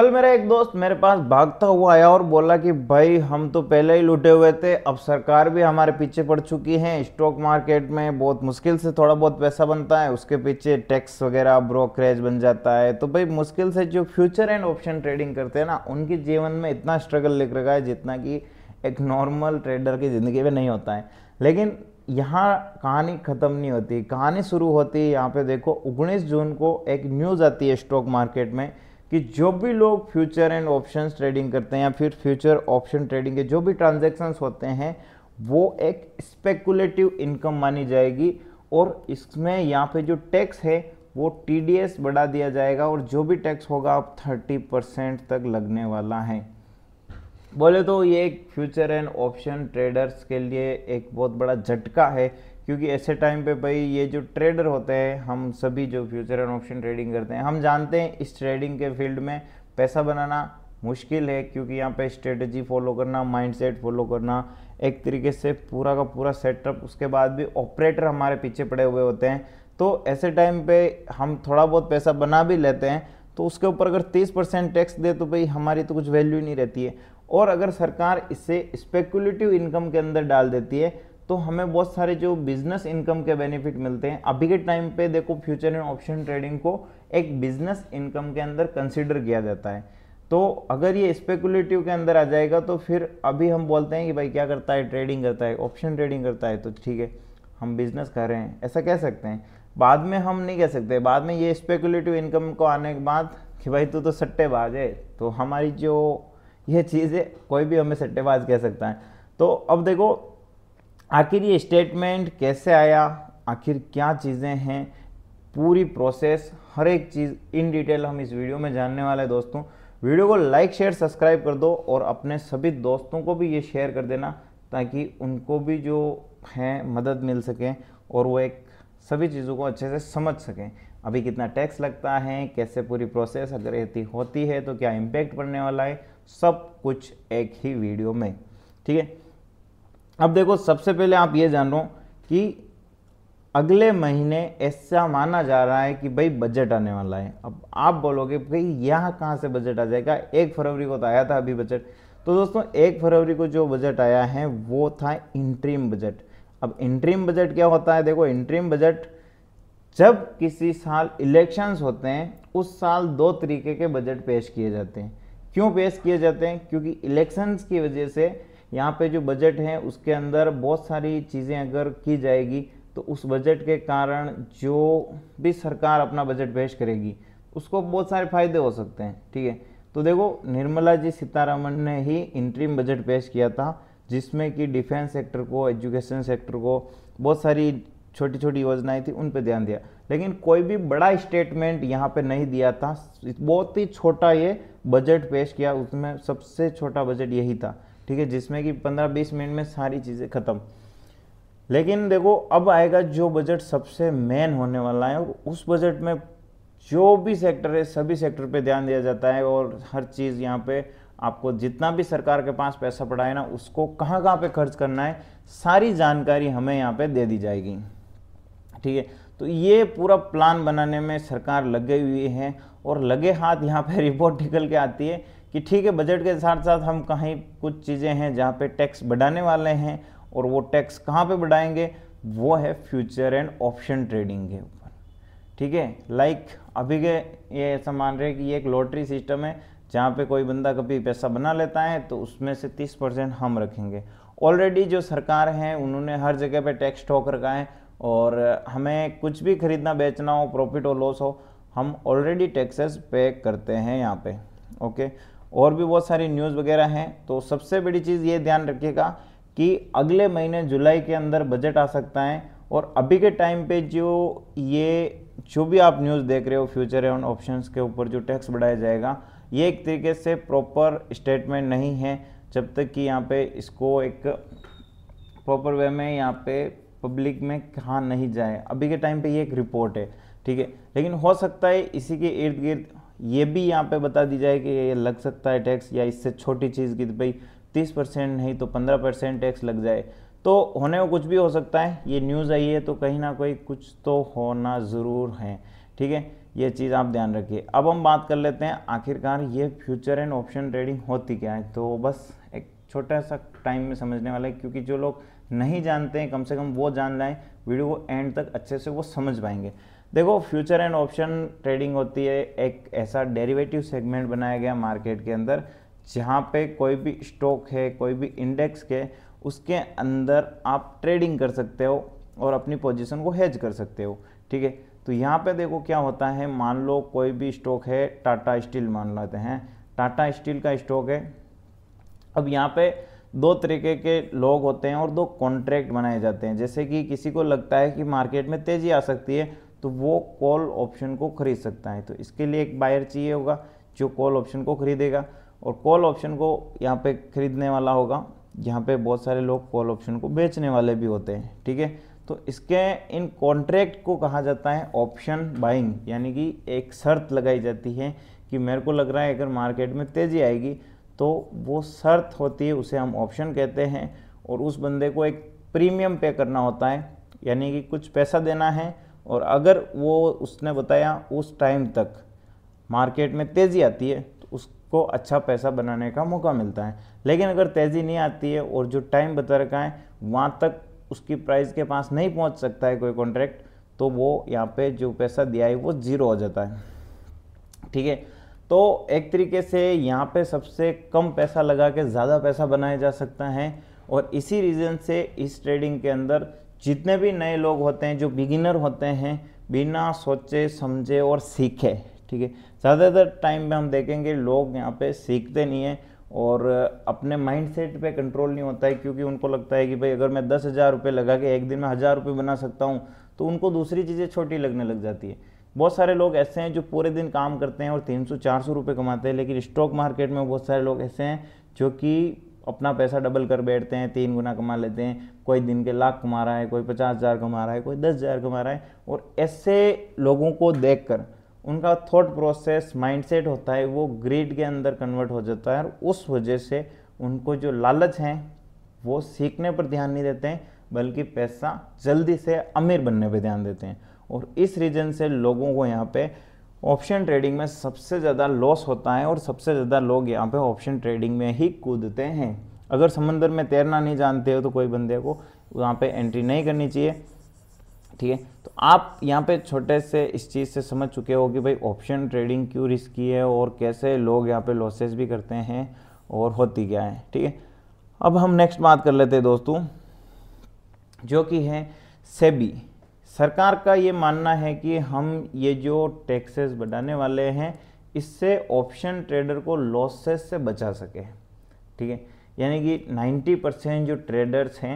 कल मेरा एक दोस्त मेरे पास भागता हुआ आया और बोला कि भाई हम तो पहले ही लुटे हुए थे अब सरकार भी हमारे पीछे पड़ चुकी है स्टॉक मार्केट में बहुत मुश्किल से थोड़ा बहुत पैसा बनता है उसके पीछे टैक्स वगैरह ब्रोकरेज बन जाता है तो भाई मुश्किल से जो फ्यूचर एंड ऑप्शन ट्रेडिंग करते हैं ना उनके जीवन में इतना स्ट्रगल लिख रखा है जितना कि एक नॉर्मल ट्रेडर की ज़िंदगी में नहीं होता है लेकिन यहाँ कहानी ख़त्म नहीं होती कहानी शुरू होती है यहाँ पे देखो उन्नीस जून को एक न्यूज़ आती है स्टॉक मार्केट में कि जो भी लोग फ्यूचर एंड ऑप्शन ट्रेडिंग करते हैं या फिर फ्यूचर ऑप्शन ट्रेडिंग के जो भी ट्रांजेक्शन्स होते हैं वो एक स्पेकुलेटिव इनकम मानी जाएगी और इसमें यहाँ पे जो टैक्स है वो टी बढ़ा दिया जाएगा और जो भी टैक्स होगा अब थर्टी परसेंट तक लगने वाला है बोले तो ये एक फ्यूचर एंड ऑप्शन ट्रेडर्स के लिए एक बहुत बड़ा झटका है क्योंकि ऐसे टाइम पे भाई ये जो ट्रेडर होते हैं हम सभी जो फ्यूचर एंड ऑप्शन ट्रेडिंग करते हैं हम जानते हैं इस ट्रेडिंग के फील्ड में पैसा बनाना मुश्किल है क्योंकि यहाँ पे स्ट्रेटजी फॉलो करना माइंडसेट फॉलो करना एक तरीके से पूरा का पूरा सेटअप उसके बाद भी ऑपरेटर हमारे पीछे पड़े हुए होते हैं तो ऐसे टाइम पे हम थोड़ा बहुत पैसा बना भी लेते हैं तो उसके ऊपर अगर 30 परसेंट टैक्स दे तो भाई हमारी तो कुछ वैल्यू नहीं रहती है और अगर सरकार इसे स्पेकुलेटिव इनकम के अंदर डाल देती है तो हमें बहुत सारे जो बिजनेस इनकम के बेनिफिट मिलते हैं अभी के टाइम पे देखो फ्यूचर एंड ऑप्शन ट्रेडिंग को एक बिजनेस इनकम के अंदर कंसिडर किया जाता है तो अगर ये स्पेकुलेटिव के अंदर आ जाएगा तो फिर अभी हम बोलते हैं कि भाई क्या करता है ट्रेडिंग करता है ऑप्शन ट्रेडिंग करता है तो ठीक है हम बिजनेस कर रहे हैं ऐसा कह सकते हैं बाद में हम नहीं कह सकते बाद में ये स्पेकुलेटिव इनकम को आने के बाद कि भाई तू तो सट्टेबाज है तो हमारी जो ये चीज़ है कोई भी हमें सट्टेबाज कह सकता है तो अब देखो आखिर ये स्टेटमेंट कैसे आया आखिर क्या चीज़ें हैं पूरी प्रोसेस हर एक चीज़ इन डिटेल हम इस वीडियो में जानने वाले हैं दोस्तों वीडियो को लाइक शेयर सब्सक्राइब कर दो और अपने सभी दोस्तों को भी ये शेयर कर देना ताकि उनको भी जो हैं मदद मिल सके और वो एक सभी चीज़ों को अच्छे से समझ सकें अभी कितना टैक्स लगता है कैसे पूरी प्रोसेस अगर रहती होती है तो क्या इम्पैक्ट पड़ने वाला है सब कुछ एक ही वीडियो में ठीक है अब देखो सबसे पहले आप ये जान लो कि अगले महीने ऐसा माना जा रहा है कि भाई बजट आने वाला है अब आप बोलोगे भाई यहाँ कहाँ से बजट आ जाएगा एक फरवरी को तो आया था अभी बजट तो दोस्तों एक फरवरी को जो बजट आया है वो था इंट्रीम बजट अब इंट्रीम बजट क्या होता है देखो इंट्रीम बजट जब किसी साल इलेक्शंस होते हैं उस साल दो तरीके के बजट पेश किए जाते हैं क्यों पेश किए जाते हैं क्योंकि इलेक्शंस की वजह से यहाँ पे जो बजट है उसके अंदर बहुत सारी चीज़ें अगर की जाएगी तो उस बजट के कारण जो भी सरकार अपना बजट पेश करेगी उसको बहुत सारे फायदे हो सकते हैं ठीक है तो देखो निर्मला जी सीतारामन ने ही इंट्रीम बजट पेश किया था जिसमें कि डिफेंस सेक्टर को एजुकेशन सेक्टर को बहुत सारी छोटी छोटी योजनाएं थी उन पर ध्यान दिया लेकिन कोई भी बड़ा स्टेटमेंट यहाँ पे नहीं दिया था बहुत ही छोटा ये बजट पेश किया उसमें सबसे छोटा बजट यही था ठीक है जिसमें कि 15-20 मिनट में सारी चीज़ें ख़त्म लेकिन देखो अब आएगा जो बजट सबसे मेन होने वाला है उस बजट में जो भी सेक्टर है सभी सेक्टर पे ध्यान दिया जाता है और हर चीज़ यहाँ पे आपको जितना भी सरकार के पास पैसा पड़ा है ना उसको कहाँ कहाँ पे खर्च करना है सारी जानकारी हमें यहाँ पे दे दी जाएगी ठीक है तो ये पूरा प्लान बनाने में सरकार लगे हुई है और लगे हाथ यहाँ पे रिपोर्ट निकल के आती है कि ठीक है बजट के साथ साथ हम कहीं कुछ चीज़ें हैं जहाँ पे टैक्स बढ़ाने वाले हैं और वो टैक्स कहाँ पे बढ़ाएंगे वो है फ्यूचर एंड ऑप्शन ट्रेडिंग के ऊपर ठीक है लाइक अभी के ये ऐसा मान रहे कि ये एक लॉटरी सिस्टम है जहाँ पे कोई बंदा कभी पैसा बना लेता है तो उसमें से तीस परसेंट हम रखेंगे ऑलरेडी जो सरकार हैं उन्होंने हर जगह पे टैक्स ठोक रखा है और हमें कुछ भी खरीदना बेचना हो प्रॉफिट और लॉस हो हम ऑलरेडी टैक्सेस पे करते हैं यहाँ पे ओके और भी बहुत सारी न्यूज़ वगैरह हैं तो सबसे बड़ी चीज़ ये ध्यान रखिएगा कि अगले महीने जुलाई के अंदर बजट आ सकता है और अभी के टाइम पे जो ये जो भी आप न्यूज़ देख रहे हो फ्यूचर एंड ऑप्शंस के ऊपर जो टैक्स बढ़ाया जाएगा ये एक तरीके से प्रॉपर स्टेटमेंट नहीं है जब तक कि यहाँ पे इसको एक प्रॉपर वे में यहाँ पे पब्लिक में कहा नहीं जाए अभी के टाइम पे ये एक रिपोर्ट है ठीक है लेकिन हो सकता है इसी के इर्द गिर्द ये भी यहाँ पे बता दी जाए कि ये लग सकता है टैक्स या इससे छोटी चीज़ की तो भाई तीस परसेंट नहीं तो पंद्रह परसेंट टैक्स लग जाए तो होने को कुछ भी हो सकता है ये न्यूज़ आई है तो कहीं ना कहीं कुछ तो होना ज़रूर है ठीक है ये चीज़ आप ध्यान रखिए अब हम बात कर लेते हैं आखिरकार ये फ्यूचर एंड ऑप्शन ट्रेडिंग होती क्या है तो बस एक छोटा सा टाइम में समझने वाला है क्योंकि जो लोग नहीं जानते हैं कम से कम वो जान लाएँ वीडियो को एंड तक अच्छे से वो समझ पाएंगे देखो फ्यूचर एंड ऑप्शन ट्रेडिंग होती है एक ऐसा डेरिवेटिव सेगमेंट बनाया गया मार्केट के अंदर जहाँ पे कोई भी स्टॉक है कोई भी इंडेक्स के उसके अंदर आप ट्रेडिंग कर सकते हो और अपनी पोजीशन को हेज कर सकते हो ठीक है तो यहाँ पे देखो क्या होता है मान लो कोई भी स्टॉक है टाटा स्टील मान लेते हैं टाटा स्टील का स्टॉक है अब यहाँ पे दो तरीके के लोग होते हैं और दो कॉन्ट्रैक्ट बनाए जाते हैं जैसे कि किसी को लगता है कि मार्केट में तेज़ी आ सकती है तो वो कॉल ऑप्शन को खरीद सकता है तो इसके लिए एक बायर चाहिए होगा जो कॉल ऑप्शन को खरीदेगा और कॉल ऑप्शन को यहाँ पे खरीदने वाला होगा यहाँ पे बहुत सारे लोग कॉल ऑप्शन को बेचने वाले भी होते हैं ठीक है तो इसके इन कॉन्ट्रैक्ट को कहा जाता है ऑप्शन बाइंग यानी कि एक शर्त लगाई जाती है कि मेरे को लग रहा है अगर मार्केट में तेज़ी आएगी तो वो शर्त होती है उसे हम ऑप्शन कहते हैं और उस बंदे को एक प्रीमियम पे करना होता है यानी कि कुछ पैसा देना है और अगर वो उसने बताया उस टाइम तक मार्केट में तेज़ी आती है तो उसको अच्छा पैसा बनाने का मौका मिलता है लेकिन अगर तेज़ी नहीं आती है और जो टाइम बता रखा है वहाँ तक उसकी प्राइस के पास नहीं पहुँच सकता है कोई कॉन्ट्रैक्ट तो वो यहाँ पे जो पैसा दिया है वो ज़ीरो हो जाता है ठीक है तो एक तरीके से यहाँ पे सबसे कम पैसा लगा के ज़्यादा पैसा बनाया जा सकता है और इसी रीज़न से इस ट्रेडिंग के अंदर जितने भी नए लोग होते हैं जो बिगिनर होते हैं बिना सोचे समझे और सीखे ठीक है ज़्यादातर टाइम में हम देखेंगे लोग यहाँ पे सीखते नहीं हैं और अपने माइंडसेट पे कंट्रोल नहीं होता है क्योंकि उनको लगता है कि भाई अगर मैं दस हज़ार रुपये लगा के एक दिन में हज़ार रुपये बना सकता हूँ तो उनको दूसरी चीज़ें छोटी लगने लग जाती है बहुत सारे लोग ऐसे हैं जो पूरे दिन काम करते हैं और तीन सौ चार सौ रुपये कमाते हैं लेकिन स्टॉक मार्केट में बहुत सारे लोग ऐसे हैं जो कि अपना पैसा डबल कर बैठते हैं तीन गुना कमा लेते हैं कोई दिन के लाख कमा रहा है कोई पचास हज़ार कमा रहा है कोई दस हज़ार कमा रहा है और ऐसे लोगों को देख कर उनका थॉट प्रोसेस माइंडसेट होता है वो ग्रीड के अंदर कन्वर्ट हो जाता है और उस वजह से उनको जो लालच हैं वो सीखने पर ध्यान नहीं देते हैं बल्कि पैसा जल्दी से अमीर बनने पर ध्यान देते हैं और इस रीजन से लोगों को यहाँ पे ऑप्शन ट्रेडिंग में सबसे ज़्यादा लॉस होता है और सबसे ज़्यादा लोग यहाँ पे ऑप्शन ट्रेडिंग में ही कूदते हैं अगर समंदर में तैरना नहीं जानते हो तो कोई बंदे को वहाँ पे एंट्री नहीं करनी चाहिए ठीक है तो आप यहाँ पे छोटे से इस चीज़ से समझ चुके हो कि भाई ऑप्शन ट्रेडिंग क्यों रिस्की है और कैसे लोग यहाँ पर लॉसेस भी करते हैं और होती क्या है ठीक है अब हम नेक्स्ट बात कर लेते हैं दोस्तों जो कि है सेबी सरकार का ये मानना है कि हम ये जो टैक्सेस बढ़ाने वाले हैं इससे ऑप्शन ट्रेडर को लॉसेस से बचा सके ठीक है यानी कि 90 परसेंट जो ट्रेडर्स हैं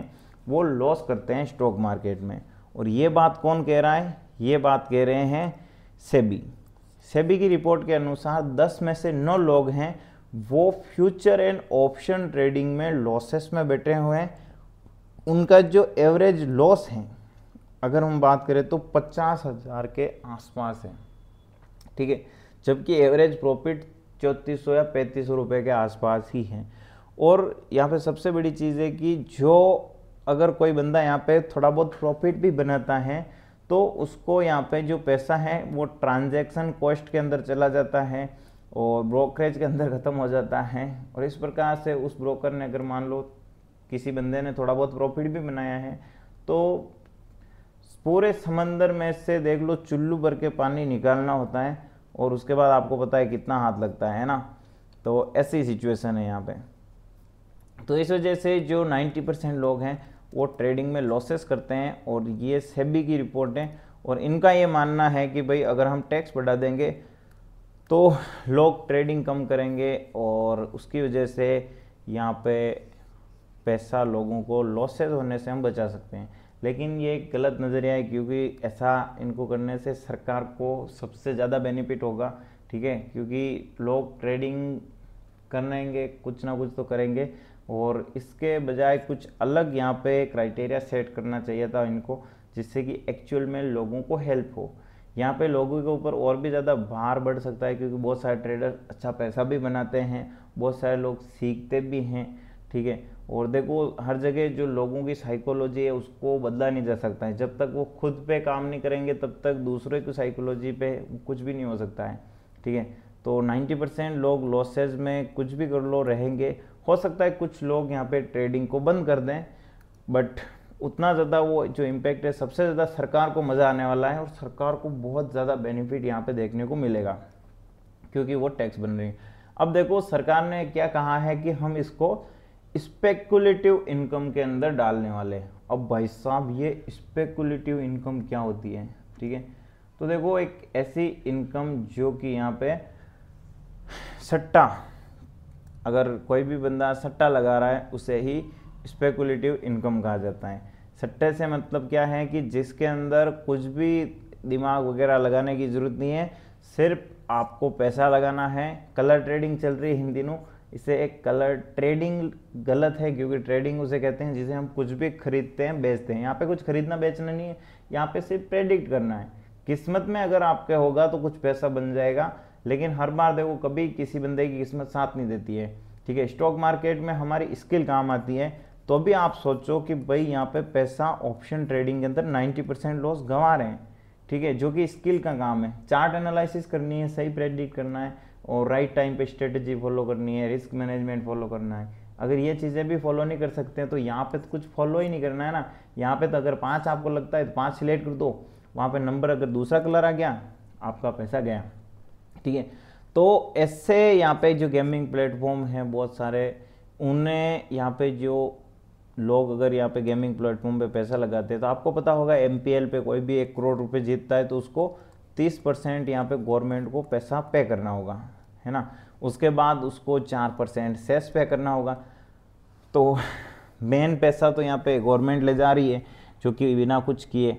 वो लॉस करते हैं स्टॉक मार्केट में और ये बात कौन कह रहा है ये बात कह रहे हैं सेबी सेबी की रिपोर्ट के अनुसार 10 में से 9 लोग हैं वो फ्यूचर एंड ऑप्शन ट्रेडिंग में लॉसेस में बैठे हुए हैं उनका जो एवरेज लॉस है अगर हम बात करें तो पचास हज़ार के आसपास है ठीक है जबकि एवरेज प्रॉफिट चौंतीस सौ या पैंतीस सौ रुपये के आसपास ही है और यहाँ पे सबसे बड़ी चीज़ है कि जो अगर कोई बंदा यहाँ पे थोड़ा बहुत प्रॉफिट भी बनाता है तो उसको यहाँ पे जो पैसा है वो ट्रांजैक्शन कॉस्ट के अंदर चला जाता है और ब्रोकरेज के अंदर ख़त्म हो जाता है और इस प्रकार से उस ब्रोकर ने अगर मान लो किसी बंदे ने थोड़ा बहुत प्रॉफिट भी बनाया है तो पूरे समंदर में से देख लो चुल्लू भर के पानी निकालना होता है और उसके बाद आपको पता है कितना हाथ लगता है ना तो ऐसी सिचुएशन है यहाँ पे तो इस वजह से जो 90 परसेंट लोग हैं वो ट्रेडिंग में लॉसेस करते हैं और ये सेबी की रिपोर्ट है और इनका ये मानना है कि भाई अगर हम टैक्स बढ़ा देंगे तो लोग ट्रेडिंग कम करेंगे और उसकी वजह से यहाँ पे पैसा लोगों को लॉसेज होने से हम बचा सकते हैं लेकिन ये गलत नज़रिया है क्योंकि ऐसा इनको करने से सरकार को सबसे ज़्यादा बेनिफिट होगा ठीक है क्योंकि लोग ट्रेडिंग करेंगे कुछ ना कुछ तो करेंगे और इसके बजाय कुछ अलग यहाँ पे क्राइटेरिया सेट करना चाहिए था इनको जिससे कि एक्चुअल में लोगों को हेल्प हो यहाँ पे लोगों के ऊपर और भी ज़्यादा भार बढ़ सकता है क्योंकि बहुत सारे ट्रेडर अच्छा पैसा भी बनाते हैं बहुत सारे लोग सीखते भी हैं ठीक है और देखो हर जगह जो लोगों की साइकोलॉजी है उसको बदला नहीं जा सकता है जब तक वो खुद पे काम नहीं करेंगे तब तक दूसरे की साइकोलॉजी पे कुछ भी नहीं हो सकता है ठीक है तो 90 परसेंट लोग लॉसेज में कुछ भी कर लो रहेंगे हो सकता है कुछ लोग यहाँ पे ट्रेडिंग को बंद कर दें बट उतना ज़्यादा वो जो इम्पेक्ट है सबसे ज़्यादा सरकार को मज़ा आने वाला है और सरकार को बहुत ज़्यादा बेनिफिट यहाँ पर देखने को मिलेगा क्योंकि वो टैक्स बन रही है अब देखो सरकार ने क्या कहा है कि हम इसको स्पेकुलेटिव इनकम के अंदर डालने वाले अब भाई साहब ये स्पेकुलेटिव इनकम क्या होती है ठीक है तो देखो एक ऐसी इनकम जो कि यहाँ पे सट्टा अगर कोई भी बंदा सट्टा लगा रहा है उसे ही स्पेकुलेटिव इनकम कहा जाता है सट्टे से मतलब क्या है कि जिसके अंदर कुछ भी दिमाग वगैरह लगाने की ज़रूरत नहीं है सिर्फ आपको पैसा लगाना है कलर ट्रेडिंग चल रही है हिंदी नू इसे एक कलर ट्रेडिंग गलत है क्योंकि ट्रेडिंग उसे कहते हैं जिसे हम कुछ भी खरीदते हैं बेचते हैं यहाँ पे कुछ खरीदना बेचना नहीं है यहाँ पे सिर्फ प्रेडिक्ट करना है किस्मत में अगर आपके होगा तो कुछ पैसा बन जाएगा लेकिन हर बार देखो कभी किसी बंदे की किस्मत साथ नहीं देती है ठीक है स्टॉक मार्केट में हमारी स्किल काम आती है तो भी आप सोचो कि भाई यहाँ पे पैसा ऑप्शन ट्रेडिंग के अंदर 90 परसेंट लॉस गंवा रहे हैं ठीक है जो कि स्किल का काम है चार्ट एनालिसिस करनी है सही प्रेडिक्ट करना है और राइट टाइम पे स्ट्रेटजी फॉलो करनी है रिस्क मैनेजमेंट फॉलो करना है अगर ये चीज़ें भी फॉलो नहीं कर सकते हैं तो यहाँ पे तो कुछ फॉलो ही नहीं करना है ना यहाँ पे तो अगर पाँच आपको लगता है तो पाँच सिलेक्ट कर दो वहाँ पे नंबर अगर दूसरा कलर आ गया आपका पैसा गया ठीक है तो ऐसे यहाँ पे जो गेमिंग प्लेटफॉर्म हैं बहुत सारे उन्हें यहाँ पे जो लोग अगर यहाँ पे गेमिंग प्लेटफॉर्म पे पैसा लगाते हैं तो आपको पता होगा एम पे कोई भी एक करोड़ रुपये जीतता है तो उसको तीस परसेंट यहाँ पे गवर्नमेंट को पैसा पे करना होगा है ना उसके बाद उसको चार परसेंट सेस पे करना होगा तो मेन पैसा तो यहाँ पे गवर्नमेंट ले जा रही है जो कि बिना कुछ किए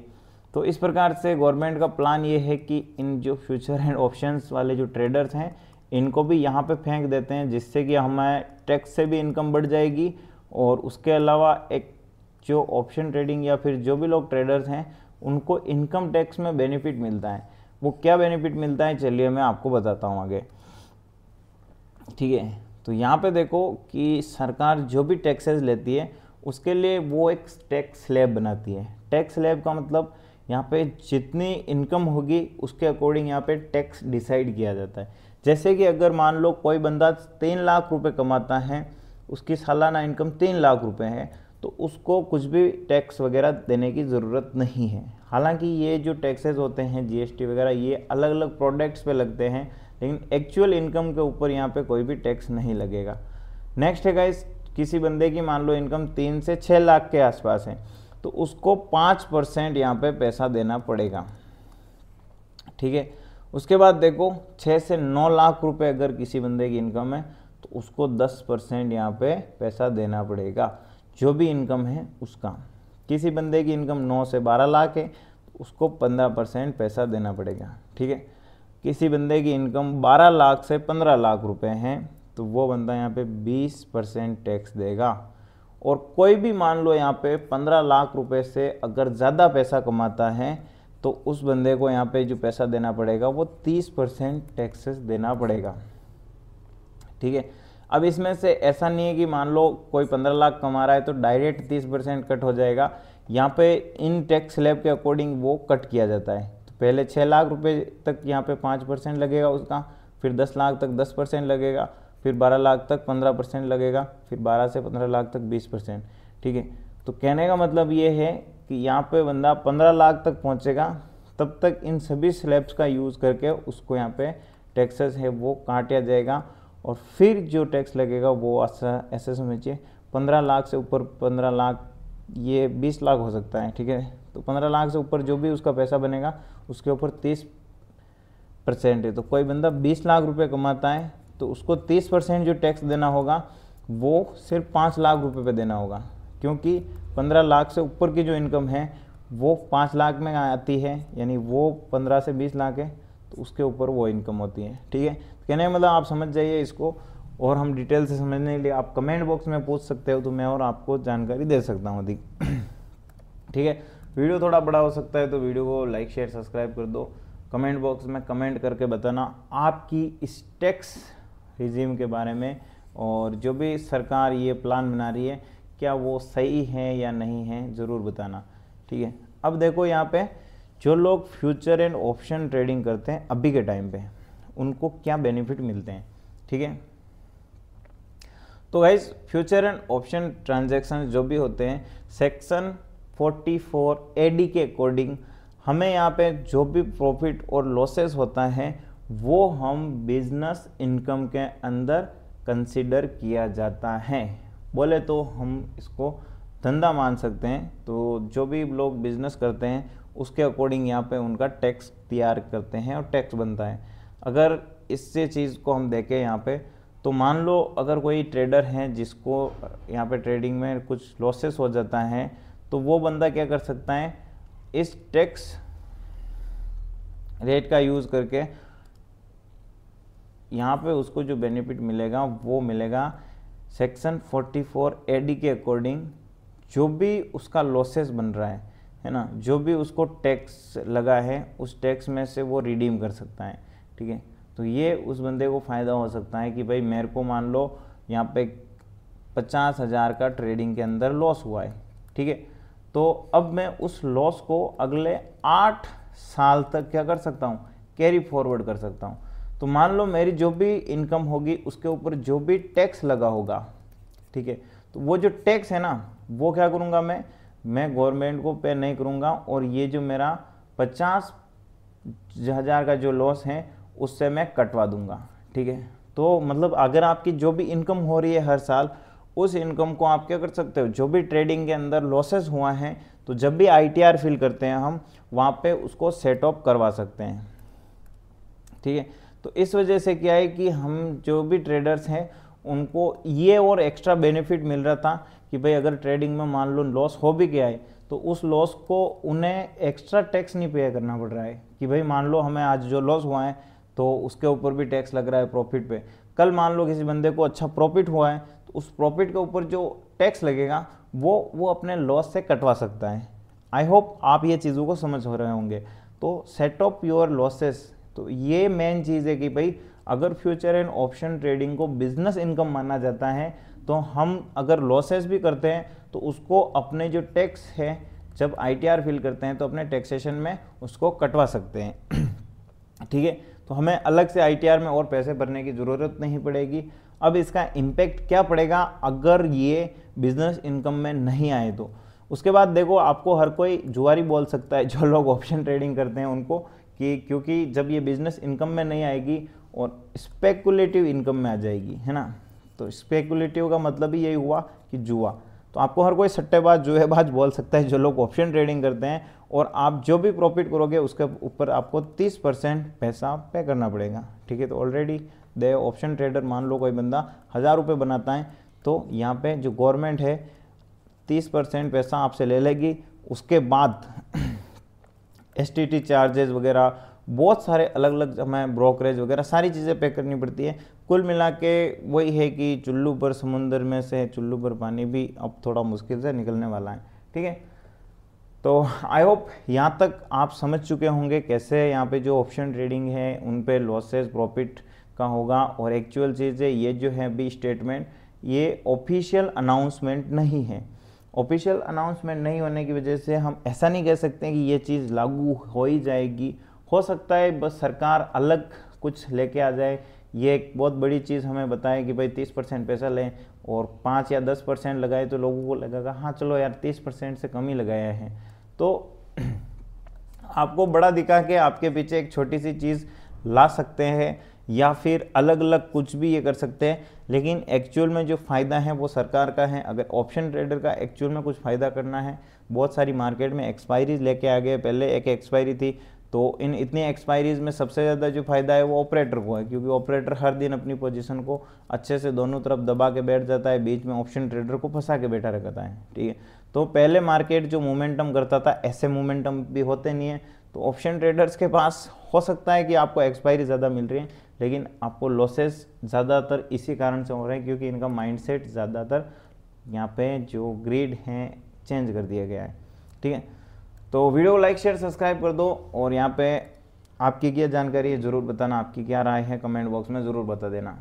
तो इस प्रकार से गवर्नमेंट का प्लान ये है कि इन जो फ्यूचर एंड ऑप्शंस वाले जो ट्रेडर्स हैं इनको भी यहाँ पे फेंक देते हैं जिससे कि हमारे टैक्स से भी इनकम बढ़ जाएगी और उसके अलावा एक जो ऑप्शन ट्रेडिंग या फिर जो भी लोग ट्रेडर्स हैं उनको इनकम टैक्स में बेनिफिट मिलता है वो क्या बेनिफिट मिलता है चलिए मैं आपको बताता हूँ आगे ठीक है तो यहाँ पे देखो कि सरकार जो भी टैक्सेस लेती है उसके लिए वो एक टैक्स स्लैब बनाती है टैक्स स्लैब का मतलब यहाँ पे जितनी इनकम होगी उसके अकॉर्डिंग यहाँ पे टैक्स डिसाइड किया जाता है जैसे कि अगर मान लो कोई बंदा तीन लाख रुपए कमाता है उसकी सालाना इनकम तीन लाख रुपए है तो उसको कुछ भी टैक्स वगैरह देने की ज़रूरत नहीं है हालांकि ये जो टैक्सेस होते हैं जीएसटी वगैरह ये अलग अलग प्रोडक्ट्स पे लगते हैं लेकिन एक्चुअल इनकम के ऊपर यहाँ पे कोई भी टैक्स नहीं लगेगा नेक्स्ट है गाइस किसी बंदे की मान लो इनकम तीन से छः लाख के आसपास है तो उसको पाँच परसेंट यहाँ पे पैसा देना पड़ेगा ठीक है उसके बाद देखो छः से नौ लाख रुपए अगर किसी बंदे की इनकम है तो उसको दस परसेंट यहाँ पे पैसा देना पड़ेगा जो भी इनकम है उसका किसी बंदे की इनकम नौ से बारह लाख है तो उसको पंद्रह परसेंट पैसा देना पड़ेगा ठीक है किसी बंदे की इनकम 12 लाख से 15 लाख रुपए हैं तो वो बंदा यहाँ पे 20 परसेंट टैक्स देगा और कोई भी मान लो यहाँ पे 15 लाख रुपए से अगर ज़्यादा पैसा कमाता है तो उस बंदे को यहाँ पे जो पैसा देना पड़ेगा वो 30 परसेंट टैक्सेस देना पड़ेगा ठीक है अब इसमें से ऐसा नहीं है कि मान लो कोई 15 लाख कमा रहा है तो डायरेक्ट 30 परसेंट कट हो जाएगा यहाँ पे इन टैक्स स्लैब के अकॉर्डिंग वो कट किया जाता है पहले छः लाख रुपए तक यहाँ पे पाँच परसेंट लगेगा उसका फिर दस लाख तक दस परसेंट लगेगा फिर बारह लाख तक पंद्रह परसेंट लगेगा फिर बारह से पंद्रह लाख तक बीस परसेंट ठीक है तो कहने का मतलब ये है कि यहाँ पे बंदा पंद्रह लाख तक पहुँचेगा तब तक इन सभी स्लैब्स का यूज़ करके उसको यहाँ पर टैक्सेस है वो काटा जाएगा और फिर जो टैक्स लगेगा वो ऐसे समझिए पंद्रह लाख से ऊपर पंद्रह लाख ये बीस लाख हो सकता है ठीक है तो पंद्रह लाख से ऊपर जो भी उसका पैसा बनेगा उसके ऊपर तीस परसेंट है तो कोई बंदा बीस लाख रुपये कमाता है तो उसको तीस परसेंट जो टैक्स देना होगा वो सिर्फ पाँच लाख रुपये पे देना होगा क्योंकि पंद्रह लाख से ऊपर की जो इनकम है वो पाँच लाख में आती है यानी वो पंद्रह से बीस लाख है तो उसके ऊपर वो इनकम होती है ठीक है तो कहने मतलब आप समझ जाइए इसको और हम डिटेल से समझने के लिए आप कमेंट बॉक्स में पूछ सकते हो तो मैं और आपको जानकारी दे सकता हूँ अधिक ठीक है वीडियो थोड़ा बड़ा हो सकता है तो वीडियो को लाइक शेयर सब्सक्राइब कर दो कमेंट बॉक्स में कमेंट करके बताना आपकी इस टैक्स रिजीम के बारे में और जो भी सरकार ये प्लान बना रही है क्या वो सही है या नहीं है ज़रूर बताना ठीक है अब देखो यहाँ पे जो लोग फ्यूचर एंड ऑप्शन ट्रेडिंग करते हैं अभी के टाइम पे उनको क्या बेनिफिट मिलते हैं ठीक है तो guys future and option transaction जो भी होते हैं सेक्शन 44 एडी के अकॉर्डिंग हमें यहाँ पे जो भी प्रॉफिट और लॉसेस होता है वो हम बिजनेस इनकम के अंदर कंसिडर किया जाता है बोले तो हम इसको धंधा मान सकते हैं तो जो भी लोग बिजनेस करते हैं उसके अकॉर्डिंग यहाँ पे उनका टैक्स तैयार करते हैं और टैक्स बनता है अगर इससे चीज़ को हम देखें यहाँ पे तो मान लो अगर कोई ट्रेडर हैं जिसको यहाँ पे ट्रेडिंग में कुछ लॉसेस हो जाता है तो वो बंदा क्या कर सकता है इस टैक्स रेट का यूज़ करके यहाँ पे उसको जो बेनिफिट मिलेगा वो मिलेगा सेक्शन 44 एडी के अकॉर्डिंग जो भी उसका लॉसेस बन रहा है है ना जो भी उसको टैक्स लगा है उस टैक्स में से वो रिडीम कर सकता है ठीक है तो ये उस बंदे को फ़ायदा हो सकता है कि भाई मेरे को मान लो यहाँ पे पचास हज़ार का ट्रेडिंग के अंदर लॉस हुआ है ठीक है तो अब मैं उस लॉस को अगले आठ साल तक क्या कर सकता हूँ कैरी फॉरवर्ड कर सकता हूँ तो मान लो मेरी जो भी इनकम होगी उसके ऊपर जो भी टैक्स लगा होगा ठीक है तो वो जो टैक्स है ना वो क्या करूँगा मैं मैं गवर्नमेंट को पे नहीं करूँगा और ये जो मेरा पचास हज़ार का जो लॉस है उससे मैं कटवा दूँगा ठीक है तो मतलब अगर आपकी जो भी इनकम हो रही है हर साल उस इनकम को आप क्या कर सकते हो जो भी ट्रेडिंग के अंदर लॉसेस हुआ है तो जब भी आई फिल करते हैं हम वहाँ पे उसको सेट ऑफ करवा सकते हैं ठीक है तो इस वजह से क्या है कि हम जो भी ट्रेडर्स हैं उनको ये और एक्स्ट्रा बेनिफिट मिल रहा था कि भाई अगर ट्रेडिंग में मान लो लॉस हो भी गया है तो उस लॉस को उन्हें एक्स्ट्रा टैक्स नहीं पे करना पड़ रहा है कि भाई मान लो हमें आज जो लॉस हुआ है तो उसके ऊपर भी टैक्स लग रहा है प्रॉफिट पे कल मान लो किसी बंदे को अच्छा प्रॉफिट हुआ है उस प्रॉफिट के ऊपर जो टैक्स लगेगा वो वो अपने लॉस से कटवा सकता है आई होप आप ये चीज़ों को समझ हो रहे होंगे तो सेट ऑफ योर लॉसेस तो ये मेन चीज़ है कि भाई अगर फ्यूचर एंड ऑप्शन ट्रेडिंग को बिजनेस इनकम माना जाता है तो हम अगर लॉसेस भी करते हैं तो उसको अपने जो टैक्स है जब आई फिल करते हैं तो अपने टैक्सेशन में उसको कटवा सकते हैं ठीक है तो हमें अलग से आई में और पैसे भरने की ज़रूरत नहीं पड़ेगी अब इसका इम्पैक्ट क्या पड़ेगा अगर ये बिजनेस इनकम में नहीं आए तो उसके बाद देखो आपको हर कोई जुआरी बोल सकता है जो लोग ऑप्शन ट्रेडिंग करते हैं उनको कि क्योंकि जब ये बिजनेस इनकम में नहीं आएगी और स्पेकुलेटिव इनकम में आ जाएगी है ना तो स्पेकुलेटिव का मतलब ही यही हुआ कि जुआ तो आपको हर कोई सट्टेबाज जुएबाज बोल सकता है जो लोग ऑप्शन ट्रेडिंग करते हैं और आप जो भी प्रॉफिट करोगे उसके ऊपर आपको 30 परसेंट पैसा पे करना पड़ेगा ठीक है तो ऑलरेडी दे ऑप्शन ट्रेडर मान लो कोई बंदा हज़ार रुपये बनाता है तो यहाँ पे जो गवर्नमेंट है तीस परसेंट पैसा आपसे ले लेगी उसके बाद एस चार्जेस वगैरह बहुत सारे अलग अलग हमें ब्रोकरेज वगैरह सारी चीज़ें पे करनी पड़ती है कुल मिला के वही है कि चुल्लू पर समुंदर में से चुल्लू पर पानी भी अब थोड़ा मुश्किल से निकलने वाला है ठीक है तो आई होप यहाँ तक आप समझ चुके होंगे कैसे यहाँ पे जो ऑप्शन ट्रेडिंग है उन पे लॉसेस प्रॉफिट का होगा और एक्चुअल चीज़ है ये जो है बी स्टेटमेंट ये ऑफिशियल अनाउंसमेंट नहीं है ऑफिशियल अनाउंसमेंट नहीं होने की वजह से हम ऐसा नहीं कह सकते कि ये चीज़ लागू हो ही जाएगी हो सकता है बस सरकार अलग कुछ लेके आ जाए ये एक बहुत बड़ी चीज़ हमें बताए कि भाई तीस परसेंट पैसा लें और पाँच या दस परसेंट लगाए तो लोगों को लगेगा हाँ चलो यार तीस परसेंट से कम ही लगाया है तो आपको बड़ा दिखा के आपके पीछे एक छोटी सी चीज़ ला सकते हैं या फिर अलग अलग कुछ भी ये कर सकते हैं लेकिन एक्चुअल में जो फ़ायदा है वो सरकार का है अगर ऑप्शन ट्रेडर का एक्चुअल में कुछ फ़ायदा करना है बहुत सारी मार्केट में एक्सपायरीज लेके आ गए पहले एक एक्सपायरी थी तो इन इतनी एक्सपायरीज में सबसे ज़्यादा जो फ़ायदा है वो ऑपरेटर को है क्योंकि ऑपरेटर हर दिन अपनी पोजिशन को अच्छे से दोनों तरफ दबा के बैठ जाता है बीच में ऑप्शन ट्रेडर को फंसा के बैठा रखता है ठीक है तो पहले मार्केट जो मोमेंटम करता था ऐसे मोमेंटम भी होते नहीं है तो ऑप्शन ट्रेडर्स के पास हो सकता है कि आपको एक्सपायरी ज़्यादा मिल रही है लेकिन आपको लॉसेस ज़्यादातर इसी कारण से हो रहे हैं क्योंकि इनका माइंडसेट ज़्यादातर यहाँ पे जो ग्रेड हैं चेंज कर दिया गया है ठीक है तो वीडियो को लाइक शेयर सब्सक्राइब कर दो और यहाँ पे आपकी क्या जानकारी है ज़रूर बताना आपकी क्या राय है कमेंट बॉक्स में ज़रूर बता देना